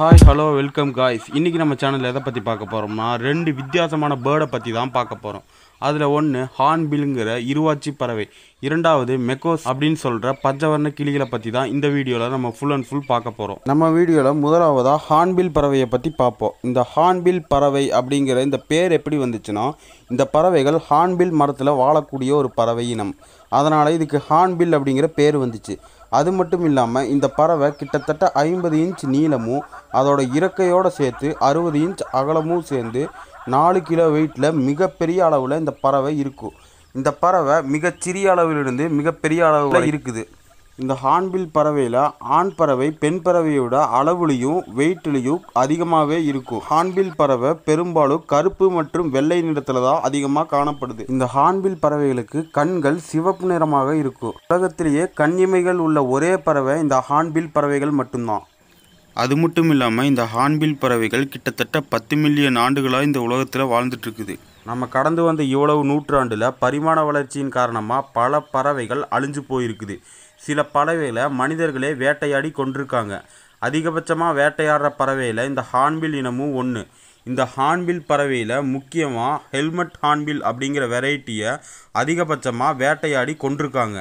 hi hello welcome guys இன்றைக்கி நம்ம சேனலில் எதை பற்றி பார்க்க போகிறோம்னா ரெண்டு வித்தியாசமான பேர்டை பற்றி தான் பார்க்க போகிறோம் அதில் ஒன்று ஹார்ன்பில்ங்கிற இருவாச்சி பறவை இரண்டாவது மெக்கோஸ் அப்படின்னு சொல்கிற பச்சவர்ண கிளிகளை பற்றி தான் இந்த வீடியோவில் நம்ம ஃபுல் அண்ட் ஃபுல் பார்க்க போகிறோம் நம்ம வீடியோவில் முதலாவதாக ஹார்ன்பில் பறவையை பற்றி பார்ப்போம் இந்த ஹார்ன்பில் பறவை அப்படிங்கிற இந்த பேர் எப்படி வந்துச்சுன்னா இந்த பறவைகள் ஹார்ன்பில் மரத்தில் வாழக்கூடிய ஒரு பறவை இனம் அதனால் இதுக்கு ஹார்ன்பில் அப்படிங்கிற பேர் வந்துச்சு அது மட்டும் இல்லாமல் இந்த பறவை கிட்டத்தட்ட ஐம்பது இன்ச் நீளமும் அதோட இறக்கையோடு சேர்த்து அறுபது இன்ச் அகலமும் சேர்ந்து நாலு கிலோ வெயிட்டில் மிகப்பெரிய அளவில் இந்த பறவை இருக்கும் இந்த பறவை மிகச்சிறிய அளவிலிருந்து மிகப்பெரிய அளவில் இருக்குது இந்த ஹார்ன்பில் பறவையில் ஆண் பறவை பெண் பறவையோட அளவுலையும் வெயிட்லேயும் அதிகமாகவே இருக்கும் ஹார்ன்பில் பறவை பெரும்பாலும் கருப்பு மற்றும் வெள்ளை நிறத்தில் தான் அதிகமாக காணப்படுது இந்த ஹார்ன்பில் பறவைகளுக்கு கண்கள் சிவப்பு நிறமாக இருக்கும் உலகத்திலேயே கண்ணிமைகள் உள்ள ஒரே பறவை இந்த ஹார்ன்பில் பறவைகள் மட்டும்தான் அது மட்டும் இல்லாமல் இந்த ஹார்ன்பில் பறவைகள் கிட்டத்தட்ட பத்து மில்லியன் ஆண்டுகளாக இந்த உலகத்தில் வாழ்ந்துட்டுருக்குது நம்ம கடந்து வந்த இவ்வளவு நூற்றாண்டில் பரிமாண வளர்ச்சியின் காரணமாக பல பறவைகள் அழிஞ்சு போயிருக்குது சில பறவைகளை மனிதர்களே வேட்டையாடி கொண்டிருக்காங்க அதிகபட்சமாக வேட்டையாடுற பறவையில் இந்த ஹார்ன்பில் இனமும் ஒன்று இந்த ஹார்ன்பில் பறவையில் முக்கியமாக ஹெல்மெட் ஹார்ன்பில் அப்படிங்கிற வெரைட்டியை அதிகபட்சமாக வேட்டையாடி கொண்டிருக்காங்க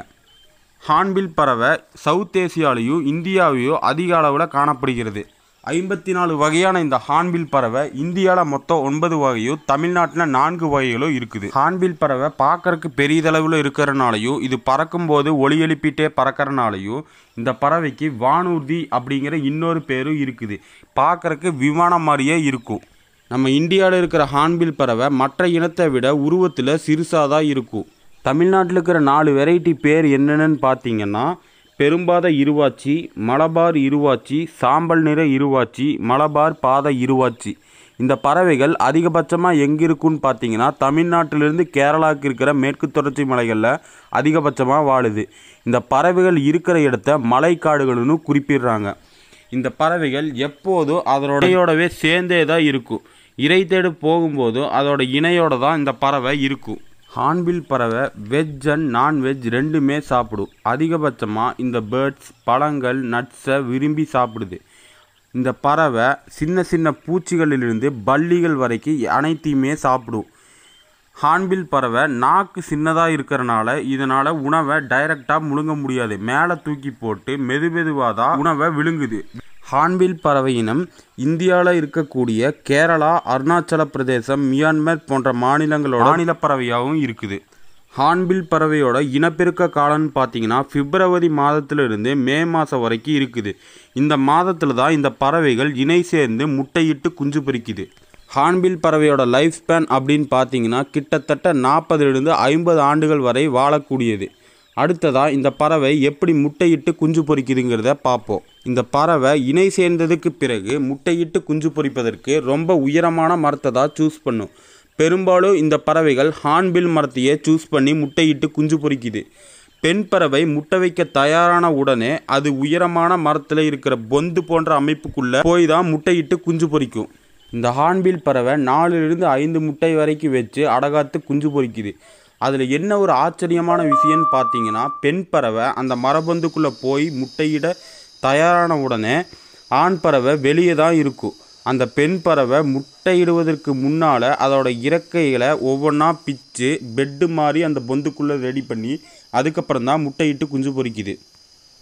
ஹார்ன்பில் பறவை சவுத் ஏசியாலேயும் இந்தியாவையும் அதிக அளவில் காணப்படுகிறது ஐம்பத்தி நாலு வகையான இந்த ஹான்பில் பறவை இந்தியாவில் மொத்தம் ஒன்பது வகையோ தமிழ்நாட்டில் நான்கு வகைகளோ இருக்குது ஹான்பில் பறவை பார்க்கறக்கு பெரியதளவில் இருக்கிறனாலையும் இது பறக்கும்போது ஒளி எழுப்பிட்டே பறக்கிறனாலையும் இந்த பறவைக்கு வானூர்தி அப்படிங்கிற இன்னொரு பேரும் இருக்குது பார்க்குறக்கு விமானம் மாதிரியே இருக்கும் நம்ம இந்தியாவில் இருக்கிற ஹான்பில் பறவை மற்ற இனத்தை விட உருவத்தில் சிறுசாக தான் இருக்கும் தமிழ்நாட்டில் இருக்கிற நாலு வெரைட்டி பேர் என்னென்னு பார்த்தீங்கன்னா பெரும்பாத இருவாச்சி மலபார் இருவாச்சி சாம்பல் நிற இருவாச்சி மலபார் பாத இருவாச்சி இந்த பறவைகள் அதிகபட்சமாக எங்கே இருக்குன்னு பார்த்தீங்கன்னா தமிழ்நாட்டிலிருந்து கேரளாவுக்கு இருக்கிற மேற்கு தொடர்ச்சி மலைகளில் அதிகபட்சமாக வாழுது இந்த பறவைகள் இருக்கிற இடத்த மலைக்காடுகள்னு குறிப்பிடுறாங்க இந்த பறவைகள் எப்போதும் அதனோட இணையோடவே சேர்ந்தே தான் இருக்கும் இறை தேடு போகும்போது அதோட இணையோட தான் இந்த பறவை இருக்கும் ஹான்பில் பறவை வெஜ் அண்ட் நான்வெஜ் ரெண்டுமே சாப்பிடும் அதிகபட்சமாக இந்த பேர்ட்ஸ் பழங்கள் நட்ஸை விரும்பி சாப்பிடுது இந்த பறவை சின்ன சின்ன பூச்சிகளிலிருந்து பள்ளிகள் வரைக்கும் அனைத்தையுமே சாப்பிடும் ஹான்பில் பறவை நாக்கு சின்னதாக இருக்கிறனால இதனால் உணவை டைரெக்டாக முழுங்க முடியாது மேலே தூக்கி போட்டு மெது மெதுவாக தான் உணவை விழுங்குது ஹான்பில் பறவை இனம் இந்தியாவில் இருக்கக்கூடிய கேரளா அருணாச்சல பிரதேசம் மியான்மர் போன்ற மாநிலங்களோட மாநில பறவையாகவும் இருக்குது ஹான்பில் பறவையோட இனப்பெருக்க காலம்னு பார்த்தீங்கன்னா பிப்ரவரி மாதத்திலிருந்து மே மாதம் வரைக்கும் இருக்குது இந்த மாதத்தில் தான் இந்த பறவைகள் இணை சேர்ந்து முட்டையிட்டு குஞ்சு பொறிக்குது ஹான்பில் பறவையோட லைஃப் ஸ்பேன் அப்படின்னு பார்த்தீங்கன்னா கிட்டத்தட்ட நாற்பதுலேருந்து ஐம்பது ஆண்டுகள் வரை வாழக்கூடியது அடுத்ததாக இந்த பறவை எப்படி முட்டையிட்டு குஞ்சு பொறிக்குதுங்கிறத பார்ப்போம் இந்த பறவை இணை சேர்ந்ததுக்கு பிறகு முட்டையிட்டு குஞ்சு பொறிப்பதற்கு ரொம்ப உயரமான மரத்தை தான் சூஸ் பண்ணும் பெரும்பாலும் இந்த பறவைகள் ஹார்ன்பில் மரத்தையே சூஸ் பண்ணி முட்டையிட்டு குஞ்சு பொறிக்குது பெண் பறவை முட்டை வைக்க தயாரான உடனே அது உயரமான மரத்தில் இருக்கிற பொந்து போன்ற அமைப்புக்குள்ளே போய் தான் முட்டையிட்டு குஞ்சு பொறிக்கும் இந்த ஹார்ன்பில் பறவை நாலுலேருந்து ஐந்து முட்டை வரைக்கும் வச்சு அடகாத்து குஞ்சு பொறிக்குது அதில் என்ன ஒரு ஆச்சரியமான விஷயம்னு பார்த்தீங்கன்னா பெண் பறவை அந்த மரபந்துக்குள்ளே போய் முட்டையிட தயாரான உடனே ஆண் பறவை வெளியே தான் இருக்கும் அந்த பெண் பறவை முட்டையிடுவதற்கு முன்னால் அதோட இறக்கைகளை ஒவ்வொன்றா பிச்சு பெட்டு மாதிரி அந்த பொந்துக்குள்ளே ரெடி பண்ணி அதுக்கப்புறம் தான் முட்டையிட்டு குஞ்சு பொறிக்குது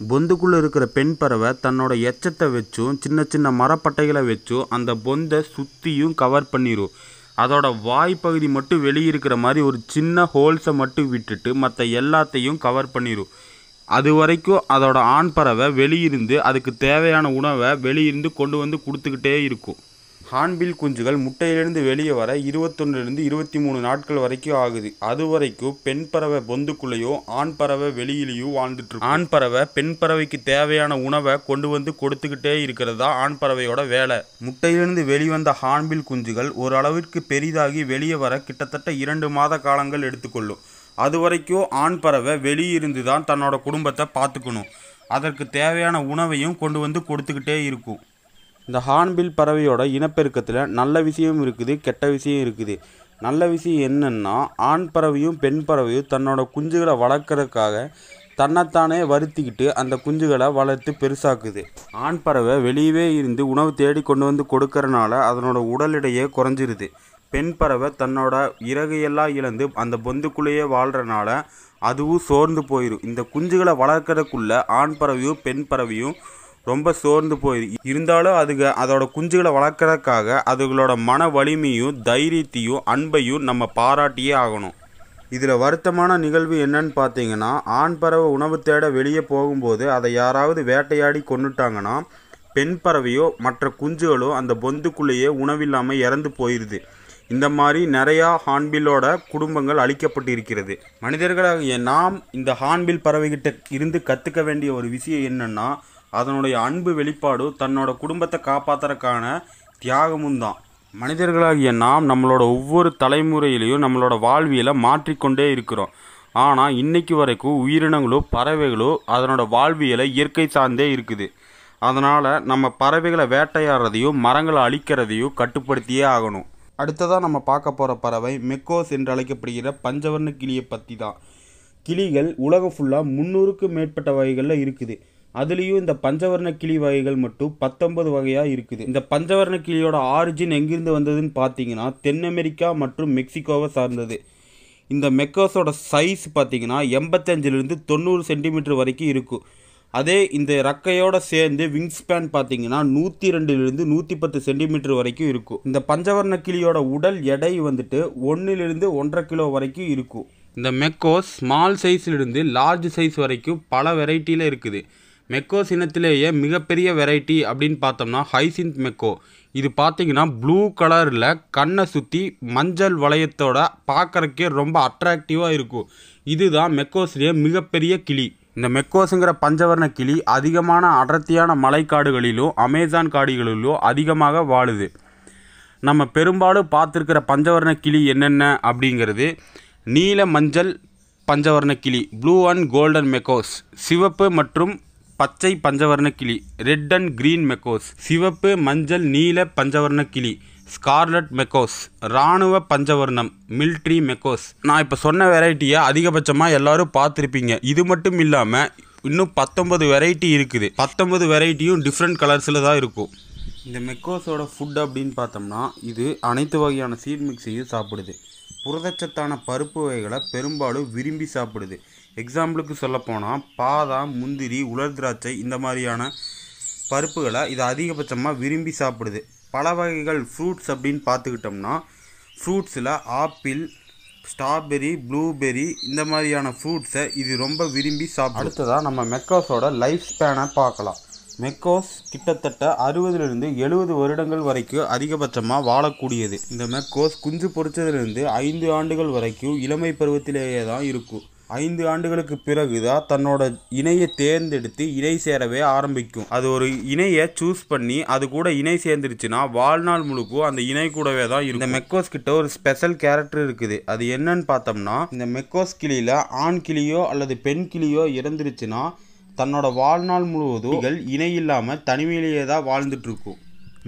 பொந்துக்குள்ளே இருக்கிற பெண் பறவை தன்னோட எச்சத்தை வச்சும் சின்ன சின்ன மரப்பட்டைகளை வச்சும் அந்த பொந்தை சுற்றியும் கவர் பண்ணிடும் அதோட வாய்ப்பகுதி மட்டும் வெளியிருக்கிற மாதிரி ஒரு சின்ன ஹோல்ஸை மட்டும் விட்டுட்டு மற்ற எல்லாத்தையும் கவர் பண்ணிடும் அது வரைக்கும் அதோட ஆண் பறவை வெளியிருந்து அதுக்கு தேவையான உணவை வெளியிருந்து கொண்டு வந்து கொடுத்துக்கிட்டே இருக்கும் ஹான்பில் குஞ்சுகள் முட்டையிலிருந்து வெளியே வர இருபத்தொன்னிலிருந்து இருபத்தி மூணு நாட்கள் வரைக்கும் ஆகுது அது வரைக்கும் பெண் பறவை பொந்துக்குள்ளேயோ ஆண் பறவை வெளியிலேயோ வாழ்ந்துட்டு ஆண் பறவை பெண் பறவைக்கு தேவையான உணவை கொண்டு வந்து கொடுத்துக்கிட்டே இருக்கிறதா ஆண் பறவையோட வேலை முட்டையிலிருந்து வெளிவந்த ஹான்பில் குஞ்சுகள் ஓரளவிற்கு பெரிதாகி வெளியே வர கிட்டத்தட்ட இரண்டு மாத காலங்கள் எடுத்துக்கொள்ளும் அது வரைக்கும் ஆண் பறவை வெளியிருந்து தான் தன்னோட குடும்பத்தை பார்த்துக்கணும் அதற்கு தேவையான உணவையும் கொண்டு வந்து கொடுத்துக்கிட்டே இருக்கும் இந்த ஹார்ன்பில் பறவையோட இனப்பெருக்கத்தில் நல்ல விஷயம் இருக்குது கெட்ட விஷயம் இருக்குது நல்ல விஷயம் என்னென்னா ஆண் பறவையும் பெண் பறவையும் தன்னோட குஞ்சுகளை வளர்க்குறதுக்காக தன்னைத்தானே வருத்திக்கிட்டு அந்த குஞ்சுகளை வளர்த்து பெருசாக்குது ஆண் பறவை வெளியவே இருந்து உணவு தேடி கொண்டு வந்து கொடுக்கறனால அதனோட உடல் எடையே குறைஞ்சிருது பெண் பறவை தன்னோட இறகையெல்லாம் இழந்து அந்த பொந்துக்குள்ளேயே வாழ்கிறனால அதுவும் சோர்ந்து போயிடும் இந்த குஞ்சுகளை வளர்க்குறதுக்குள்ள ஆண் பறவையும் பெண் பறவையும் ரொம்ப சோர்ந்து போயிரு இருந்தாலும் அதுக அதோட குஞ்சுகளை வளர்க்குறதுக்காக அதுகளோட மன வலிமையும் தைரியத்தையும் அன்பையும் நம்ம பாராட்டியே ஆகணும் இதில் வருத்தமான நிகழ்வு என்னன்னு பார்த்தீங்கன்னா ஆண் பறவை உணவு தேட வெளியே போகும்போது அதை யாராவது வேட்டையாடி கொண்டுட்டாங்கன்னா பெண் பறவையோ மற்ற குஞ்சுகளோ அந்த பொந்துக்குள்ளேயே உணவில்லாமல் இறந்து போயிடுது இந்த மாதிரி நிறையா ஹான்பில்லோட குடும்பங்கள் அழிக்கப்பட்டு இருக்கிறது மனிதர்களாகிய நாம் இந்த ஹான்பில் பறவைகிட்ட இருந்து கற்றுக்க வேண்டிய ஒரு விஷயம் என்னென்னா அதனுடைய அன்பு வெளிப்பாடு தன்னோட குடும்பத்தை காப்பாற்றுறக்கான தியாகமும் தான் மனிதர்களாகிய நாம் நம்மளோட ஒவ்வொரு தலைமுறையிலையும் நம்மளோட வாழ்வியலை மாற்றிக்கொண்டே இருக்கிறோம் ஆனால் இன்னைக்கு வரைக்கும் உயிரினங்களோ பறவைகளோ அதனோட வாழ்வியலை இயற்கை சார்ந்தே இருக்குது அதனால் நம்ம பறவைகளை வேட்டையாடுறதையும் மரங்களை அழிக்கிறதையும் கட்டுப்படுத்தியே ஆகணும் அடுத்ததாக நம்ம பார்க்க போகிற பறவை மெக்கோஸ் என்று அழைக்கப்படுகிற பஞ்சவர்ண கிளியை பற்றி தான் கிளிகள் உலகம் ஃபுல்லாக முந்நூறுக்கும் மேற்பட்ட வகைகளில் இருக்குது அதுலேயும் இந்த பஞ்சவர்ண கிளி வகைகள் மட்டும் பத்தொன்பது வகையாக இருக்குது இந்த பஞ்சவர்ண கிளியோட ஆரிஜின் எங்கிருந்து வந்ததுன்னு பார்த்தீங்கன்னா தென் அமெரிக்கா மற்றும் மெக்சிகோவை சார்ந்தது இந்த மெக்கோஸோட சைஸ் பார்த்தீங்கன்னா எண்பத்தஞ்சிலிருந்து தொண்ணூறு சென்டிமீட்டர் வரைக்கும் இருக்கும் அதே இந்த ரக்கையோட சேர்ந்து விங் ஸ்பேன் பார்த்தீங்கன்னா நூற்றி ரெண்டுலேருந்து நூற்றி பத்து சென்டிமீட்டர் வரைக்கும் இருக்கும் இந்த பஞ்சவர்ண கிளியோட உடல் எடை வந்துட்டு ஒன்றிலிருந்து ஒன்றரை கிலோ வரைக்கும் இருக்கும் இந்த மெக்கோஸ் ஸ்மால் சைஸ்லேருந்து லார்ஜ் சைஸ் வரைக்கும் பல வெரைட்டியில் இருக்குது மெக்கோஸ் இனத்திலேயே மிகப்பெரிய வெரைட்டி அப்படின்னு பார்த்தோம்னா ஹைசிந்த் மெக்கோ இது பார்த்தீங்கன்னா ப்ளூ கலரில் கண்ணை சுற்றி மஞ்சள் வளையத்தோட பார்க்குறக்கே ரொம்ப அட்ராக்டிவாக இருக்கும் இதுதான் மெக்கோஸ்லேயே மிகப்பெரிய கிளி இந்த மெக்கோஸுங்கிற பஞ்சவர்ண கிளி அதிகமான அடர்த்தியான மலைக்காடுகளிலும் அமேசான் காடுகளிலோ அதிகமாக வாழுது நம்ம பெரும்பாலும் பார்த்துருக்கிற பஞ்சவர்ண கிளி என்னென்ன அப்படிங்கிறது நீல மஞ்சள் பஞ்சவர்ண கிளி ப்ளூ அண்ட் கோல்டன் மெக்கோஸ் சிவப்பு மற்றும் பச்சை பஞ்சவர்ண கிளி ரெட் அண்ட் கிரீன் மெக்கோஸ் சிவப்பு மஞ்சள் நீல பஞ்சவர்ண கிளி ஸ்கார்லட் மெக்கோஸ் இராணுவ பஞ்சவர்ணம் மில்ட்ரி மெக்கோஸ் நான் இப்போ சொன்ன வெரைட்டியை அதிகபட்சமாக எல்லோரும் பார்த்துருப்பீங்க இது மட்டும் இல்லாமல் இன்னும் பத்தொன்பது வெரைட்டி இருக்குது பத்தொன்பது வெரைட்டியும் டிஃப்ரெண்ட் கலர்ஸில் தான் இருக்கும் இந்த மெக்கோஸோட ஃபுட் அப்படின்னு பார்த்தோம்னா இது அனைத்து வகையான சீட் மிக்ஸையும் சாப்பிடுது புரதச்சத்தான பருப்பு வகைகளை பெரும்பாலும் விரும்பி சாப்பிடுது எக்ஸாம்பிளுக்கு சொல்லப்போனால் பாதாம் முந்திரி உலர் திராட்சை இந்த மாதிரியான பருப்புகளை இது அதிகபட்சமாக விரும்பி சாப்பிடுது பல வகைகள் ஃப்ரூட்ஸ் அப்படின்னு பார்த்துக்கிட்டோம்னா ஃப்ரூட்ஸில் ஆப்பிள் ஸ்ட்ராபெரி ப்ளூபெரி இந்த மாதிரியான ஃப்ரூட்ஸை இது ரொம்ப விரும்பி சாப்பிடும் அடுத்ததாக நம்ம மெக்கோஸோட லைஃப் ஸ்பேனை பார்க்கலாம் மெக்கோஸ் கிட்டத்தட்ட அறுபதுலேருந்து எழுபது வருடங்கள் வரைக்கும் அதிகபட்சமாக வாழக்கூடியது இந்த மெக்கோஸ் குஞ்சு பொறிச்சதுலேருந்து ஐந்து ஆண்டுகள் வரைக்கும் இளமை பருவத்திலேயே தான் இருக்கும் ஐந்து ஆண்டுகளுக்கு பிறகு தான் தன்னோட இணையை தேர்ந்தெடுத்து இணை சேரவே ஆரம்பிக்கும் அது ஒரு இணையை சூஸ் பண்ணி அது கூட இணை சேர்ந்துருச்சுன்னா வாழ்நாள் முழுக்கும் அந்த இணை கூடவே தான் இருக்கும் இந்த மெக்கோஸ் கிட்ட ஒரு ஸ்பெஷல் கேரக்டர் இருக்குது அது என்னன்னு பார்த்தோம்னா இந்த மெக்கோஸ் கிளியில் ஆண் கிளியோ அல்லது பெண் கிளியோ இறந்துருச்சுன்னா தன்னோட வாழ்நாள் முழுவதும் இணை இல்லாமல் தனிமையிலேயே தான் வாழ்ந்துட்டு இருக்கும்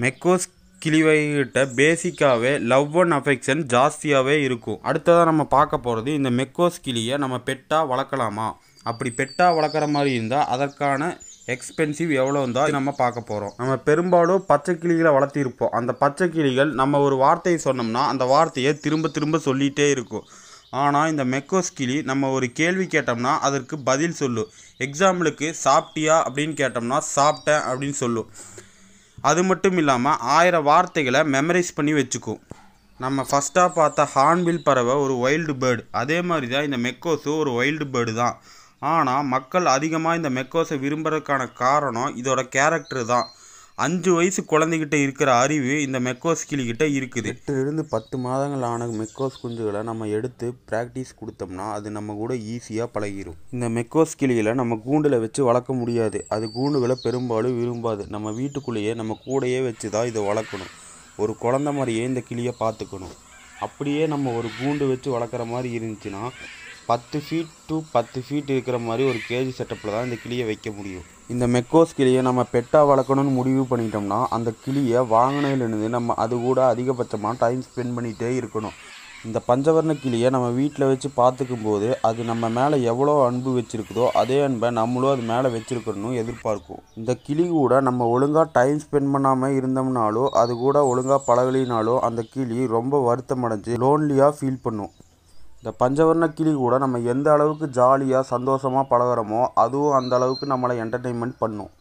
மெக்கோஸ் கிளிவைகிட்ட பேசிக்காகவே லவ் அண்ட் அஃபெக்ஷன் ஜாஸ்தியாகவே இருக்கும் அடுத்ததாக நம்ம பார்க்க போகிறது இந்த மெக்கோஸ் கிளியை நம்ம பெட்டாக வளர்க்கலாமா அப்படி பெட்டாக வளர்க்குற மாதிரி இருந்தால் அதற்கான எக்ஸ்பென்சிவ் எவ்வளோ இருந்தால் நம்ம பார்க்க போகிறோம் நம்ம பெரும்பாலும் பச்சை கிளிகளை வளர்த்திருப்போம் அந்த பச்சை கிளிகள் நம்ம ஒரு வார்த்தையை சொன்னோம்னா அந்த வார்த்தையை திரும்ப திரும்ப சொல்லிகிட்டே இருக்கும் ஆனால் இந்த மெக்கோஸ் கிளி நம்ம ஒரு கேள்வி கேட்டோம்னா அதற்கு பதில் சொல்லும் எக்ஸாம்பிளுக்கு சாப்பிட்டியா அப்படின்னு கேட்டோம்னா சாப்பிட்டேன் அப்படின்னு சொல்லும் அது மட்டும் இல்லாமல் ஆயிரம் வார்த்தைகளை மெமரைஸ் பண்ணி வச்சுக்கும் நம்ம ஃபஸ்ட்டாக பார்த்த ஹார்ன்பில் பறவை ஒரு வைல்டு பேர்டு அதே மாதிரி தான் இந்த மெக்கோஸும் ஒரு வைல்டு பேர்டு தான் ஆனால் மக்கள் அதிகமாக இந்த மெக்கோஸை விரும்புகிறதுக்கான காரணம் இதோட கேரக்டர் தான் அஞ்சு வயசு குழந்தைகிட்ட இருக்கிற அறிவு இந்த மெக்கோஸ் கிளிகிட்ட இருக்குது எட்டுலேருந்து பத்து மாதங்கள் ஆன மெக்கோஸ் குஞ்சுகளை நம்ம எடுத்து ப்ராக்டிஸ் கொடுத்தோம்னா அது நம்ம கூட ஈஸியாக பழகிடும் இந்த மெக்கோஸ் கிளிகளை நம்ம கூண்டில் வச்சு வளர்க்க முடியாது அது கூண்டுகளை பெரும்பாலும் விரும்பாது நம்ம வீட்டுக்குள்ளேயே நம்ம கூடையே வச்சு தான் இதை வளர்க்கணும் ஒரு குழந்த மாதிரியே இந்த கிளியை பார்த்துக்கணும் அப்படியே நம்ம ஒரு கூண்டு வச்சு வளர்க்குற மாதிரி இருந்துச்சுன்னா பத்து ஃபீட் டு பத்து ஃபீட் இருக்கிற மாதிரி ஒரு கேஜி செட்டப்பில் தான் இந்த கிளியை வைக்க முடியும் இந்த மெக்கோஸ் கிளியை நம்ம பெட்டாக வளர்க்கணும்னு முடிவு பண்ணிட்டோம்னா அந்த கிளியை வாங்கினதுலேருந்து நம்ம அது கூட அதிகபட்சமாக டைம் ஸ்பெண்ட் பண்ணிகிட்டே இருக்கணும் இந்த பஞ்சவர்ண கிளியை நம்ம வீட்டில் வச்சு பார்த்துக்கும் போது அது நம்ம மேலே எவ்வளோ அன்பு வச்சுருக்குதோ அதே அன்பை நம்மளும் அது மேலே வச்சுருக்கணும்னு எதிர்பார்க்கும் இந்த கிளி கூட நம்ம ஒழுங்காக டைம் ஸ்பெண்ட் பண்ணாமல் இருந்தோம்னாலோ அது கூட ஒழுங்காக பழகலினாலோ அந்த கிளி ரொம்ப வருத்தம் அடைஞ்சு லோன்லியாக ஃபீல் பண்ணும் இந்த பஞ்சவர்ண கிளி கூட நம்ம எந்த அளவுக்கு ஜாலியாக சந்தோஷமாக பழகிறோமோ அதுவும் அந்த அளவுக்கு நம்மளை என்டர்டெயின்மெண்ட் பண்ணும்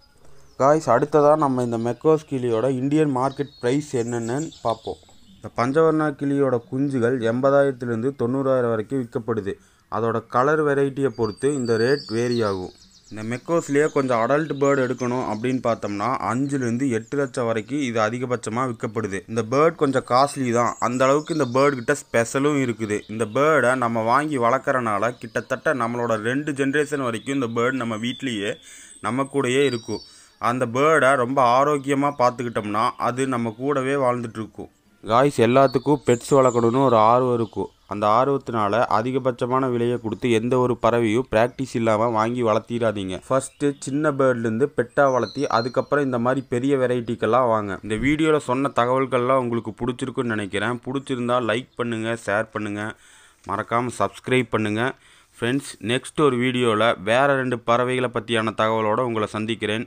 காய்ஸ் அடுத்ததாக நம்ம இந்த மெக்கோஸ் கிளியோட இந்தியன் மார்க்கெட் ப்ரைஸ் என்னென்னு பார்ப்போம் இந்த பஞ்சவர்ண கிளியோட குஞ்சுகள் எண்பதாயிரத்துலேருந்து தொண்ணூறாயிரம் வரைக்கும் விற்கப்படுது அதோட கலர் வெரைட்டியை பொறுத்து இந்த ரேட் வேரி ஆகும் இந்த மெக்கோஸ்லேயே கொஞ்சம் அடல்ட் பேர்டு எடுக்கணும் அப்படின்னு பார்த்தோம்னா அஞ்சுலேருந்து எட்டு லட்சம் வரைக்கும் இது அதிகபட்சமாக விற்கப்படுது இந்த பேர்ட் கொஞ்சம் காஸ்ட்லி தான் அந்த அளவுக்கு இந்த பேர்டு கிட்ட ஸ்பெஷலும் இருக்குது இந்த பேர்டை நம்ம வாங்கி வளர்க்குறனால கிட்டத்தட்ட நம்மளோட ரெண்டு ஜென்ரேஷன் வரைக்கும் இந்த பேர்டு நம்ம வீட்லேயே நம்ம கூடயே இருக்கும் அந்த பேர்டை ரொம்ப ஆரோக்கியமாக பார்த்துக்கிட்டோம்னா அது நம்ம கூடவே வாழ்ந்துட்டுருக்கும் காய்ஸ் எல்லாத்துக்கும் பெட்ஸ் வளர்க்கணும்னு ஒரு ஆர்வம் இருக்கும் அந்த ஆர்வத்தினால அதிகபட்சமான விலையை கொடுத்து எந்த ஒரு பறவையும் ப்ராக்டிஸ் இல்லாமல் வாங்கி வளர்த்திடாதீங்க ஃபஸ்ட்டு சின்ன பேர்ட்லேருந்து பெட்டாக வளர்த்தி அதுக்கப்புறம் இந்த மாதிரி பெரிய வெரைட்டிக்கெல்லாம் வாங்க இந்த வீடியோவில் சொன்ன தகவல்கள்லாம் உங்களுக்கு பிடிச்சிருக்குன்னு நினைக்கிறேன் பிடிச்சிருந்தா லைக் பண்ணுங்கள் ஷேர் பண்ணுங்கள் மறக்காமல் சப்ஸ்கிரைப் பண்ணுங்கள் ஃப்ரெண்ட்ஸ் நெக்ஸ்ட் ஒரு வீடியோவில் வேறு ரெண்டு பறவைகளை பற்றியான தகவலோடு உங்களை சந்திக்கிறேன்